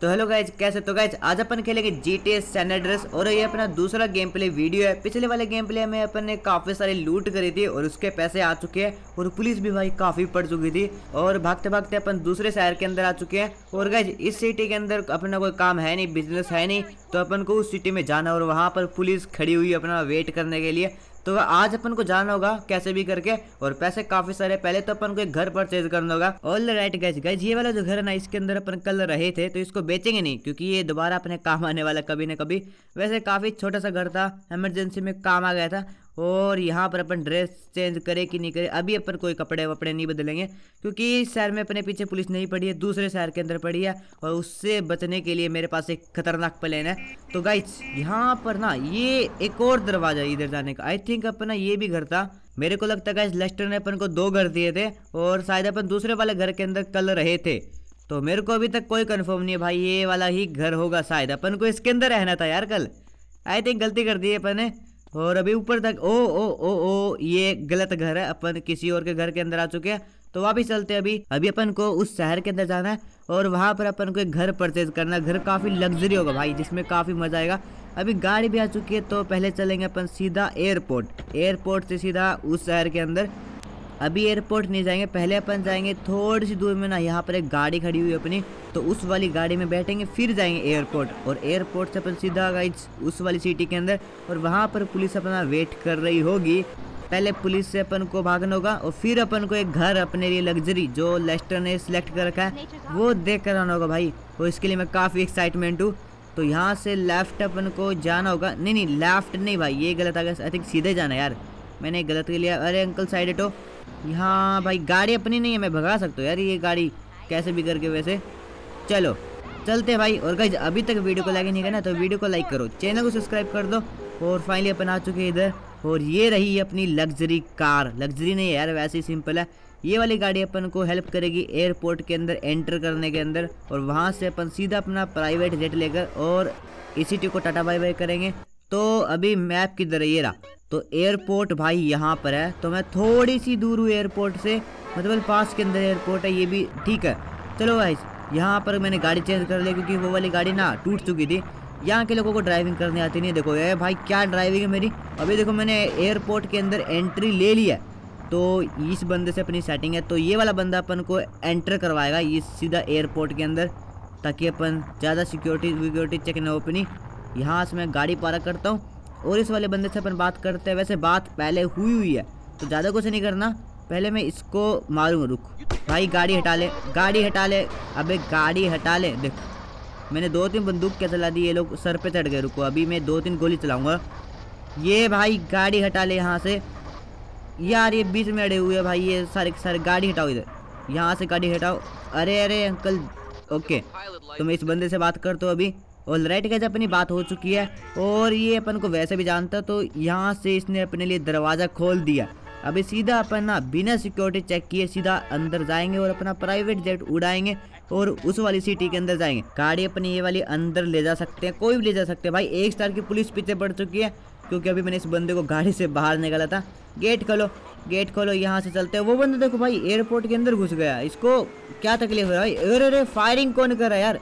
तो hello guys कैसे तो गाइज आज अपन खेलेंगे जी टी एस सैनड्रेस और ये अपना दूसरा गेम प्ले वीडियो है पिछले वाले गेम प्ले में अपन ने काफ़ी सारे लूट करी थी और उसके पैसे आ चुके हैं और पुलिस भी भाई काफ़ी पड़ चुकी थी और भागते भागते अपन दूसरे शहर के अंदर आ चुके हैं और गाइज इस सिटी के अंदर अपना कोई काम है नहीं बिजनेस है नहीं तो अपन को उस सिटी में जाना और वहाँ पर पुलिस खड़ी हुई अपना वेट करने के लिए तो आज अपन को जाना होगा कैसे भी करके और पैसे काफी सारे पहले तो अपन को एक घर परचेज करना होगा ऑल राइट गैस गैस ये वाला जो घर है ना इसके अंदर अपन कल रहे थे तो इसको बेचेंगे नहीं क्योंकि ये दोबारा अपने काम आने वाला कभी ना कभी वैसे काफी छोटा सा घर था एमरजेंसी में काम आ गया था और यहाँ पर अपन ड्रेस चेंज करें कि नहीं करें अभी अपन कोई कपड़े वपड़े नहीं बदलेंगे क्योंकि इस शहर में अपने पीछे पुलिस नहीं पड़ी है दूसरे शहर के अंदर पड़ी है और उससे बचने के लिए मेरे पास एक खतरनाक प्लान है तो गाइस यहाँ पर ना ये एक और दरवाज़ा इधर जाने का आई थिंक अपना ये भी घर था मेरे को लगता है इस लेस्टर ने अपन को दो घर दिए थे और शायद अपन दूसरे वाले घर के अंदर कल रहे थे तो मेरे को अभी तक कोई कन्फर्म नहीं है भाई ये वाला ही घर होगा शायद अपन को इसके अंदर रहना था यार कल आई थिंक गलती कर दी अपन ने और अभी ऊपर तक ओ ओ ओ ओ ये गलत घर है अपन किसी और के घर के अंदर आ चुके हैं तो वापिस चलते हैं अभी अभी अपन को उस शहर के अंदर जाना है और वहाँ पर अपन को एक घर परचेज करना है घर काफ़ी लग्जरी होगा भाई जिसमें काफ़ी मज़ा आएगा अभी गाड़ी भी आ चुकी है तो पहले चलेंगे अपन सीधा एयरपोर्ट एयरपोर्ट से सीधा उस शहर के अंदर अभी एयरपोर्ट नहीं जाएंगे पहले अपन जाएंगे थोड़ी सी दूर में ना यहाँ पर एक गाड़ी खड़ी हुई अपनी तो उस वाली गाड़ी में बैठेंगे फिर जाएंगे एयरपोर्ट और एयरपोर्ट से अपन सीधा गाइज उस वाली सिटी के अंदर और वहाँ पर पुलिस अपना वेट कर रही होगी पहले पुलिस से अपन को भागना होगा और फिर अपन को एक घर अपने लिए लग्जरी जो लेस्टर ने सिलेक्ट कर रखा है वो देख कर आना होगा भाई और इसके लिए मैं काफ़ी एक्साइटमेंट हूँ तो यहाँ से लेफ्ट अपन को जाना होगा नहीं नहीं लेफ्ट नहीं भाई ये गलत आ गया आई थिंक सीधे जाना यार मैंने गलत लिया अरे अंकल साइड हटो यहाँ भाई गाड़ी अपनी नहीं है मैं भगा सकता हूँ यार ये गाड़ी कैसे भी करके वैसे चलो चलते भाई और कहीं अभी तक वीडियो को लाइक नहीं करना तो वीडियो को लाइक करो चैनल को सब्सक्राइब कर दो और फाइनली अपन आ चुके हैं इधर और ये रही अपनी लग्जरी कार लग्जरी नहीं यार वैसे ही सिंपल है ये वाली गाड़ी अपन को हेल्प करेगी एयरपोर्ट के अंदर एंटर करने के अंदर और वहाँ से अपन सीधा अपना प्राइवेट जेट लेकर और इसी टी को टाटा बाई बाई करेंगे तो अभी मैप किधर है ये रहा तो एयरपोर्ट भाई यहाँ पर है तो मैं थोड़ी सी दूर हूँ एयरपोर्ट से मतलब पास के अंदर एयरपोर्ट है ये भी ठीक है चलो भाई यहाँ पर मैंने गाड़ी चेंज कर लिया क्योंकि वो वाली गाड़ी ना टूट चुकी थी यहाँ के लोगों को ड्राइविंग करने आती नहीं देखो ये भाई क्या ड्राइविंग है मेरी अभी देखो मैंने एयरपोर्ट के अंदर एंट्री ले लिया तो इस बंदे से अपनी सेटिंग है तो ये वाला बंदा अपन को एंटर करवाएगा इस सीधा एयरपोर्ट के अंदर ताकि अपन ज़्यादा सिक्योरिटी विक्योरिटी चेक ना हो अपनी यहाँ से मैं गाड़ी पार्क करता हूँ और इस वाले बंदे से अपन बात करते हैं वैसे बात पहले हुई हुई है तो ज़्यादा कुछ नहीं करना पहले मैं इसको मारूँ रुक भाई गाड़ी हटा ले गाड़ी हटा ले अबे गाड़ी हटा ले देख मैंने दो तीन बंदूक क्या चला दी ये लोग सर पे चढ़ गए रुको अभी मैं दो तीन गोली चलाऊँगा ये भाई गाड़ी हटा ले यहाँ से यार ये बीच में अड़े हुए है भाई ये सारे सारे गाड़ी हटाओ इधर यहाँ से गाड़ी हटाओ अरे अरे अंकल ओके तो मैं इस बंदे से बात करता हूँ अभी ऑल राइट गैज अपनी बात हो चुकी है और ये अपन को वैसे भी जानता तो यहाँ से इसने अपने लिए दरवाज़ा खोल दिया अभी सीधा अपन ना बिना सिक्योरिटी चेक किए सीधा अंदर जाएंगे और अपना प्राइवेट जेट उड़ाएंगे और उस वाली सिटी के अंदर जाएंगे गाड़ी अपनी ये वाली अंदर ले जा सकते हैं कोई भी ले जा सकते हैं भाई एक स्टार की पुलिस पीछे पड़ चुकी है क्योंकि अभी मैंने इस बंदे को गाड़ी से बाहर निकाला था गेट खोलो गेट खोलो यहाँ से चलते हैं वो बंदा देखो भाई एयरपोर्ट के अंदर घुस गया इसको क्या तकलीफ हो रहा है भाई अरे अरे फायरिंग कौन कर रहा है यार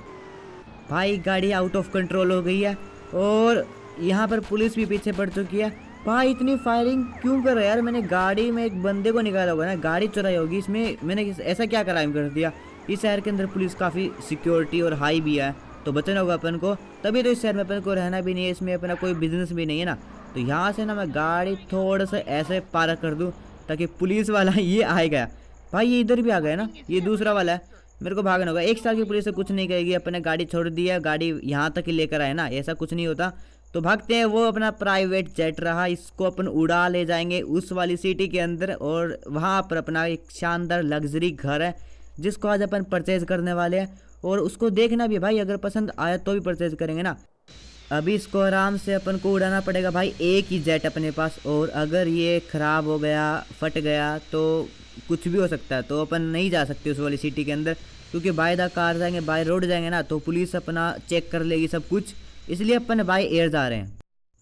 भाई गाड़ी आउट ऑफ कंट्रोल हो गई है और यहाँ पर पुलिस भी पीछे पड़ चुकी है भाई इतनी फायरिंग क्यों कर रहा है यार मैंने गाड़ी में एक बंदे को निकाला होगा ना गाड़ी चुराई होगी इसमें मैंने ऐसा क्या क्राइम कर दिया इस शहर के अंदर पुलिस काफ़ी सिक्योरिटी और हाई भी है तो बचना होगा अपन को तभी तो इस शहर में अपन को रहना भी नहीं है इसमें अपना कोई बिजनेस भी नहीं है ना तो यहाँ से ना मैं गाड़ी थोड़ा सा ऐसे पार्क कर दूँ ताकि पुलिस वाला ये आएगा भाई ये इधर भी आ गया ना ये दूसरा वाला है मेरे को भागना होगा एक साल की पुलिस से कुछ नहीं कहेगी अपने गाड़ी छोड़ दिया गाड़ी यहाँ तक ही लेकर आए ना ऐसा कुछ नहीं होता तो भागते हैं वो अपना प्राइवेट जेट रहा इसको अपन उड़ा ले जाएंगे उस वाली सिटी के अंदर और वहाँ पर अपना एक शानदार लग्जरी घर है जिसको आज अपन परचेज करने वाले हैं और उसको देखना भी भाई अगर पसंद आया तो भी परचेज करेंगे ना अभी इसको आराम से अपन को उड़ाना पड़ेगा भाई एक ही जेट अपने पास और अगर ये ख़राब हो गया फट गया तो कुछ भी हो सकता है तो अपन नहीं जा सकते उस वाली सिटी के अंदर क्योंकि बाय द कार जाएंगे बाय रोड जाएंगे ना तो पुलिस अपना चेक कर लेगी सब कुछ इसलिए अपन बाय एयर जा रहे हैं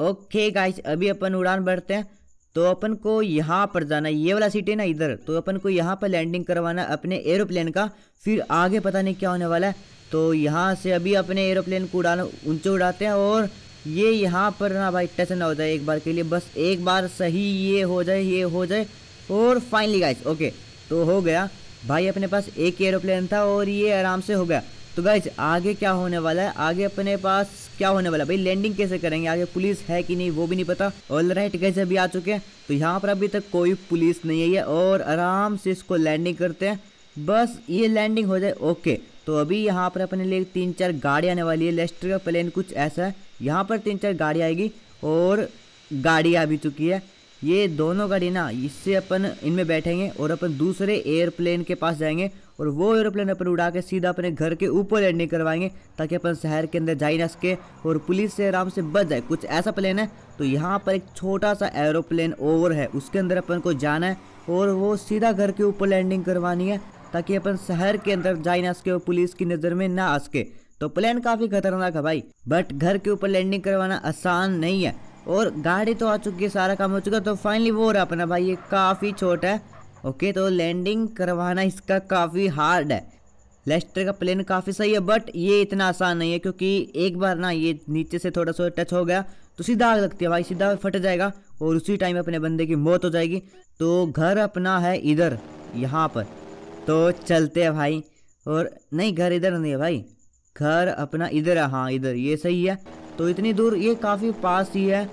ओके गाइस अभी अपन उड़ान भरते हैं तो अपन को यहाँ पर जाना ये वाला सिटी है ना इधर तो अपन को यहाँ पर लैंडिंग करवाना अपने एरोप्लेन का फिर आगे पता नहीं क्या होने वाला है तो यहाँ से अभी अपने एरोप्लेन को उड़ान ऊंचे उड़ाते हैं और ये यहाँ पर ना भाई टच ना हो जाए एक बार के लिए बस एक बार सही ये हो जाए ये हो जाए और फाइनली गाइस ओके तो हो गया भाई अपने पास एक एरोप्लेन था और ये आराम से हो गया तो गाइज आगे क्या होने वाला है आगे अपने पास क्या होने वाला भाई लैंडिंग कैसे करेंगे आगे पुलिस है कि नहीं वो भी नहीं पता ऑल राइट गाइज अभी आ चुके हैं तो यहाँ पर अभी तक कोई पुलिस नहीं आई है और आराम से इसको लैंडिंग करते हैं बस ये लैंडिंग हो जाए ओके तो अभी यहाँ पर अपने लिए तीन चार गाड़ी आने वाली है लेस्टर का प्लेन कुछ ऐसा है यहाँ पर तीन चार गाड़ी आएगी और गाड़ी आ भी चुकी है ये दोनों गाड़ी ना इससे अपन इनमें बैठेंगे और अपन दूसरे एयरप्लेन के पास जाएंगे और वो एयरप्लेन अपन उड़ा के सीधा अपने घर के ऊपर लैंडिंग करवाएंगे ताकि अपन शहर के अंदर जा ही ना सके और पुलिस से आराम से बच जाए कुछ ऐसा प्लेन है तो यहाँ पर एक छोटा सा एरोप्लेन ओवर है उसके अंदर अपन को जाना है और वो सीधा घर के ऊपर लैंडिंग करवानी है ताकि अपन शहर के अंदर जा ही ना सके और पुलिस की नज़र में ना आ सके तो प्लान काफ़ी खतरनाक है भाई बट घर के ऊपर लैंडिंग करवाना आसान नहीं है और गाड़ी तो आ चुकी है सारा काम हो चुका तो फाइनली वो रहा अपना भाई ये काफ़ी छोटा है ओके तो लैंडिंग करवाना इसका काफ़ी हार्ड है लेस्टर का प्लेन काफ़ी सही है बट ये इतना आसान नहीं है क्योंकि एक बार ना ये नीचे से थोड़ा सा टच हो गया तो सीधा आग लगती है भाई सीधा फट जाएगा और उसी टाइम अपने बंदे की मौत हो जाएगी तो घर अपना है इधर यहाँ पर तो चलते हैं भाई और नहीं घर इधर नहीं है भाई घर अपना इधर है हाँ इधर ये सही है तो इतनी दूर ये काफ़ी पास ही है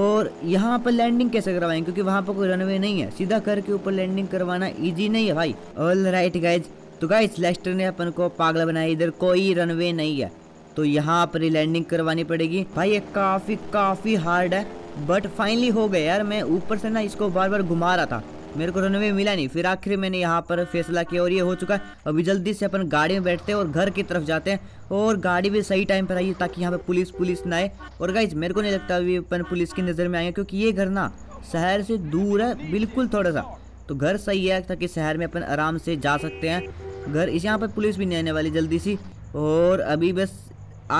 और यहाँ पर लैंडिंग कैसे करवाएं क्योंकि वहाँ पर कोई रनवे नहीं है सीधा करके के ऊपर लैंडिंग करवाना ईजी नहीं है भाई ऑल राइट गाइज तो गाइज लेस्टर ने अपन को पागल बनाया इधर कोई रनवे नहीं है तो यहाँ पर लैंडिंग करवानी पड़ेगी भाई ये काफ़ी काफ़ी हार्ड है बट फाइनली हो गया यार मैं ऊपर से ना इसको बार बार घुमा रहा था मेरे को रोने तो में मिला नहीं फिर आखिर मैंने यहाँ पर फैसला किया और ये हो चुका है अभी जल्दी से अपन गाड़ी में बैठते हैं और घर की तरफ जाते हैं और गाड़ी भी सही टाइम पर आई ताकि यहाँ पे पुलिस पुलिस ना आए और गाइज मेरे को नहीं लगता अभी अपन पुलिस की नज़र में आएंगे क्योंकि ये घर ना शहर से दूर है बिल्कुल थोड़ा सा तो घर सही है ताकि शहर में अपन आराम से जा सकते हैं घर इस यहाँ पर पुलिस भी नहीं आने वाली जल्दी सी और अभी बस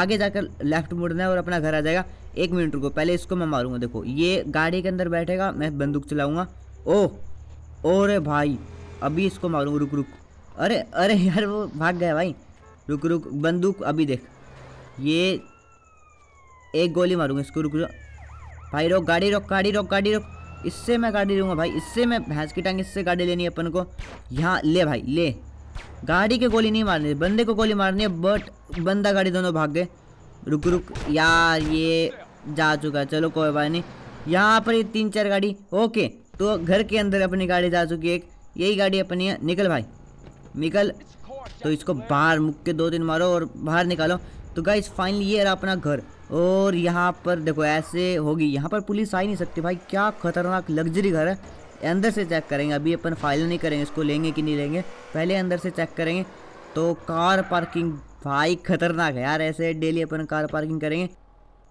आगे जाकर लेफ्ट मुड़ना है और अपना घर आ जाएगा एक मिनट रुको पहले इसको मैं मारूंगा देखो ये गाड़ी के अंदर बैठेगा मैं बंदूक चलाऊंगा ओह और भाई अभी इसको मारूँ रुक रुक अरे अरे यार वो भाग गया भाई रुक रुक बंदूक अभी देख ये एक गोली मारूंगा इसको रुक रुक भाई रोक गाड़ी रोक गाड़ी रोक गाड़ी रोक इससे मैं गाड़ी लूँगा भाई इससे मैं भैंस की टांग इससे गाड़ी लेनी है अपन को यहाँ ले भाई ले गाड़ी के गोली नहीं मारनी बंदे को गोली मारनी है बट बंदा गाड़ी दोनों भाग गए रुक रुक यार ये जा चुका है चलो कोई बात नहीं यहाँ पर ये तीन चार गाड़ी ओके तो घर के अंदर अपनी गाड़ी जा चुकी है एक यही गाड़ी अपनी है निकल भाई निकल तो इसको बाहर मुक्के के दो दिन मारो और बाहर निकालो तो गाइज फाइनली ये रहा अपना घर और यहाँ पर देखो ऐसे होगी यहाँ पर पुलिस आ ही नहीं सकती भाई क्या खतरनाक लग्जरी घर है अंदर से चेक करेंगे अभी अपन फाइल नहीं करेंगे इसको लेंगे कि नहीं लेंगे पहले अंदर से चेक करेंगे तो कार पार्किंग भाई खतरनाक है यार ऐसे डेली अपन कार पार्किंग करेंगे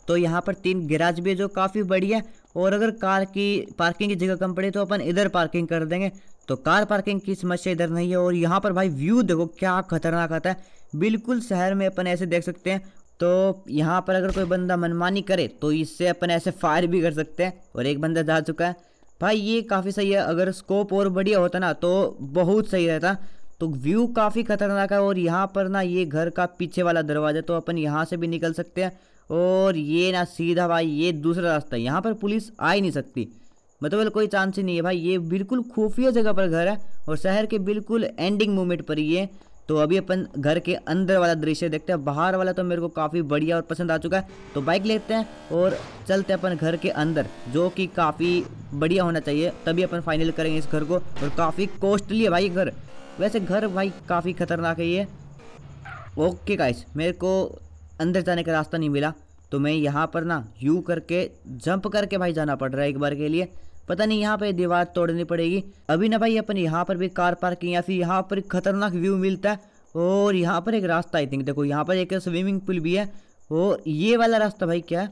तो यहाँ पर तीन गैराज भी है जो काफ़ी बढ़िया और अगर कार की पार्किंग की जगह कम पड़े तो अपन इधर पार्किंग कर देंगे तो कार पार्किंग की समस्या इधर नहीं है और यहाँ पर भाई व्यू देखो क्या खतरनाक आता है बिल्कुल शहर में अपन ऐसे देख सकते हैं तो यहाँ पर अगर कोई बंदा मनमानी करे तो इससे अपन ऐसे फायर भी कर सकते हैं और एक बंदा जा चुका है भाई ये काफ़ी सही है अगर स्कोप और बढ़िया होता ना तो बहुत सही रहता तो व्यू काफ़ी खतरनाक है और यहाँ पर ना ये घर का पीछे वाला दरवाज़ा तो अपन यहाँ से भी निकल सकते हैं और ये ना सीधा भाई ये दूसरा रास्ता है यहाँ पर पुलिस आ ही नहीं सकती मतलब कोई चांस ही नहीं है भाई ये बिल्कुल खुफिया जगह पर घर है और शहर के बिल्कुल एंडिंग मोमेंट पर ही है तो अभी अपन घर के अंदर वाला दृश्य देखते हैं बाहर वाला तो मेरे को काफ़ी बढ़िया और पसंद आ चुका है तो बाइक लेते हैं और चलते हैं अपन घर के अंदर जो कि काफ़ी बढ़िया होना चाहिए तभी अपन फाइनल करेंगे इस घर को और काफ़ी कॉस्टली है भाई घर वैसे घर भाई काफ़ी खतरनाक है ये ओके गाइस मेरे को अंदर जाने का रास्ता नहीं मिला तो मैं यहाँ पर ना यू करके जंप करके भाई जाना पड़ रहा है एक बार के लिए पता नहीं यहाँ पे दीवार तोड़नी पड़ेगी अभी ना भाई अपन यहाँ पर भी कार पार्किंग या फिर यहाँ पर खतरनाक व्यू मिलता है और यहाँ पर एक रास्ता आई थिंक देखो यहाँ पर एक स्विमिंग पूल भी है और ये वाला रास्ता भाई क्या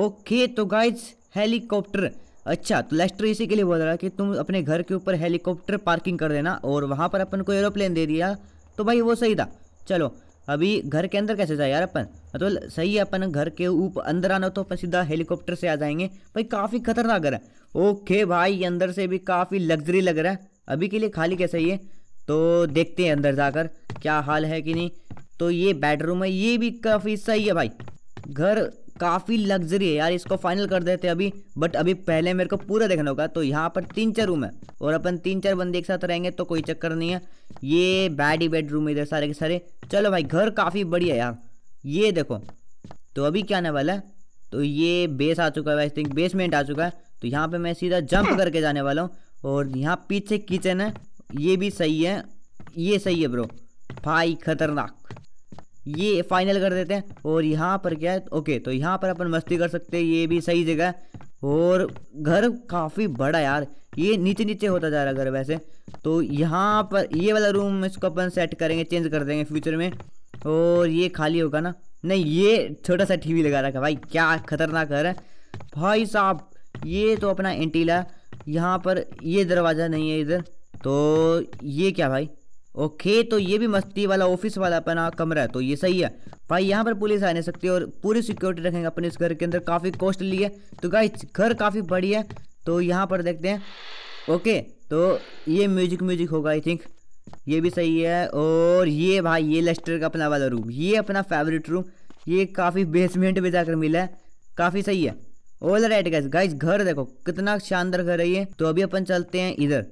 ओके तो गाइज हेलीकॉप्टर अच्छा तो लेस्टर इसी के लिए बोल रहा है कि तुम अपने घर के ऊपर हेलीकॉप्टर पार्किंग कर देना और वहाँ पर अपन को एरोप्लेन दे दिया तो भाई वो सही था चलो अभी घर के अंदर कैसे जाए यार अपन मतलब सही है अपन घर के ऊपर अंदर आना तो अपन सीधा हेलीकॉप्टर से आ जाएंगे भाई काफ़ी खतरनाक है ओके भाई अंदर से भी काफ़ी लग्जरी लग रहा है अभी के लिए खाली कैसे है तो देखते हैं अंदर जाकर क्या हाल है कि नहीं तो ये बेडरूम है ये भी काफ़ी सही है भाई घर काफ़ी लग्जरी है यार इसको फाइनल कर देते अभी बट अभी पहले मेरे को पूरा देखना होगा तो यहाँ पर तीन चार रूम है और अपन तीन चार बंदे एक साथ रहेंगे तो कोई चक्कर नहीं है ये बैड ही बेडरूम इधर सारे के सारे चलो भाई घर काफ़ी बढ़िया यार ये देखो तो अभी क्या आने वाला है तो ये बेस आ चुका है आई थिंक बेसमेंट आ चुका है तो यहाँ पे मैं सीधा जंप हाँ। करके जाने वाला हूँ और यहाँ पीछे किचन है ये भी सही है ये सही है ब्रो भाई खतरनाक ये फाइनल कर देते हैं और यहाँ पर क्या है ओके तो यहाँ पर अपन मस्ती कर सकते हैं ये भी सही जगह है और घर काफ़ी बड़ा यार ये नीचे नीचे होता जा रहा घर वैसे तो यहाँ पर ये वाला रूम इसको अपन सेट करेंगे चेंज कर देंगे फ्यूचर में और ये खाली होगा ना नहीं ये छोटा सा टीवी लगा रखा भाई क्या खतरनाक घर है भाई साहब ये तो अपना एंटीला यहाँ पर ये दरवाज़ा नहीं है इधर तो ये क्या भाई ओके तो ये भी मस्ती वाला ऑफिस वाला अपना कमरा है तो ये सही है भाई यहाँ पर पुलिस आ नहीं सकती और पूरी सिक्योरिटी रखेंगे अपने इस घर के अंदर काफ़ी कॉस्टली है तो गाइस घर काफ़ी बड़ी है तो यहाँ पर देखते हैं ओके तो ये म्यूजिक म्यूजिक होगा आई थिंक ये भी सही है और ये भाई ये लेस्टर का अपना वाला रूम ये अपना फेवरेट रूम ये काफ़ी बेसमेंट में जाकर मिला है काफ़ी सही है ऑल राइट गाइज गाइज घर देखो कितना शानदार घर है ये तो अभी अपन चलते हैं इधर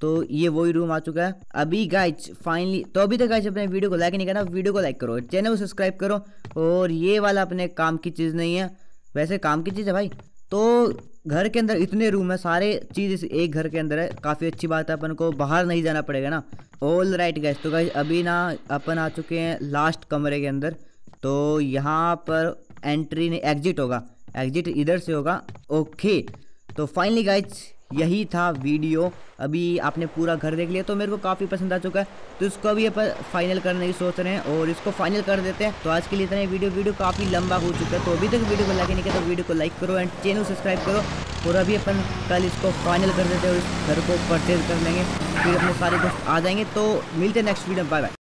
तो ये वही रूम आ चुका है अभी गाइज फाइनली तो अभी तक गाइज अपने वीडियो को लाइक नहीं करना वीडियो को लाइक करो चैनल को सब्सक्राइब करो और ये वाला अपने काम की चीज़ नहीं है वैसे काम की चीज़ है भाई तो घर के अंदर इतने रूम है सारे चीज़ एक घर के अंदर है काफ़ी अच्छी बात है अपन को बाहर नहीं जाना पड़ेगा ना ऑल राइट गैस तो गाइज अभी ना अपन आ चुके हैं लास्ट कमरे के अंदर तो यहाँ पर एंट्री नहीं एग्जिट होगा एग्जिट इधर से होगा ओके तो फाइनली गाइज यही था वीडियो अभी आपने पूरा घर देख लिया तो मेरे को काफ़ी पसंद आ चुका है तो इसको अभी अपन फाइनल करने की सोच रहे हैं और इसको फाइनल कर देते हैं तो आज के लिए इतना ही वीडियो वीडियो काफ़ी लंबा हो चुका है तो अभी तक वीडियो को लाइक नहीं किया तो वीडियो को लाइक करो एंड चैनल सब्सक्राइब करो और अभी अपन कल इसको फाइनल कर देते हैं और इस घर को परचेज कर लेंगे फिर अपने सारे दोस्त आ जाएंगे तो मिलते हैं नेक्स्ट वीडियो बाय बाय